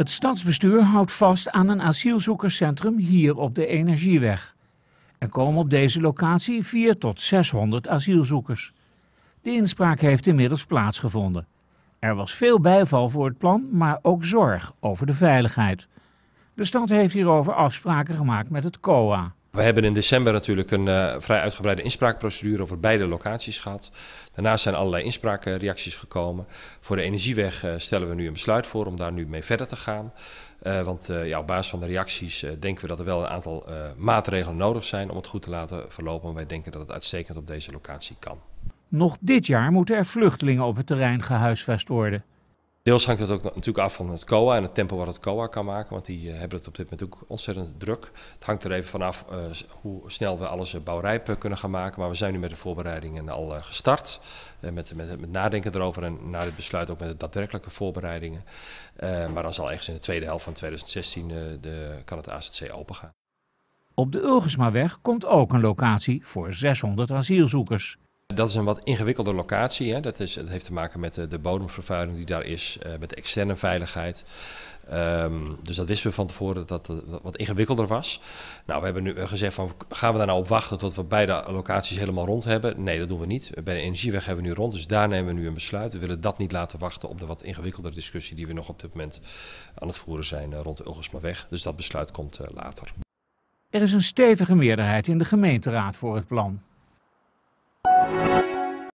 Het stadsbestuur houdt vast aan een asielzoekerscentrum hier op de Energieweg. Er komen op deze locatie 4 tot 600 asielzoekers. De inspraak heeft inmiddels plaatsgevonden. Er was veel bijval voor het plan, maar ook zorg over de veiligheid. De stad heeft hierover afspraken gemaakt met het COA. We hebben in december natuurlijk een eh, vrij uitgebreide inspraakprocedure over beide locaties gehad. Daarnaast zijn allerlei inspraakreacties gekomen. Voor de energieweg eh, stellen we nu een besluit voor om daar nu mee verder te gaan. Eh, want ja, op basis van de reacties denken we dat er wel een aantal maatregelen nodig zijn om het goed te laten verlopen. wij denken dat het uitstekend op deze locatie kan. Nog dit jaar moeten er vluchtelingen op het terrein gehuisvest worden. Deels hangt het ook natuurlijk af van het COA en het tempo wat het COA kan maken, want die eh, hebben het op dit moment ook ontzettend druk. Het hangt er even vanaf uh, hoe snel we alles eh, bouwrijp kunnen gaan maken, maar we zijn nu met de voorbereidingen al gestart. met, met, met nadenken erover en na dit besluit ook met de daadwerkelijke voorbereidingen. maar dan zal ergens in de tweede helft van 2016 de, kan het AZC opengaan. Op de Ulgersmaweg komt ook een locatie voor 600 asielzoekers. Dat is een wat ingewikkelde locatie. Hè. Dat, is, heeft te maken met de, bodemvervuiling die daar is, eh, met de externe veiligheid. Ehm, dus dat wisten we van tevoren dat dat eh, wat ingewikkelder was. Nou, we hebben nu eh, gezegd van gaan we daar nou op wachten tot we beide locaties helemaal rond hebben? Nee, dat doen we niet. Bij de energieweg hebben we nu rond, dus daar nemen we nu een besluit. We willen dat niet laten wachten op de wat ingewikkelder discussie die we nog op dit moment aan het voeren zijn rond Ulgersmaweg. Dus dat besluit komt later. Er is een stevige meerderheid in de gemeenteraad voor het plan.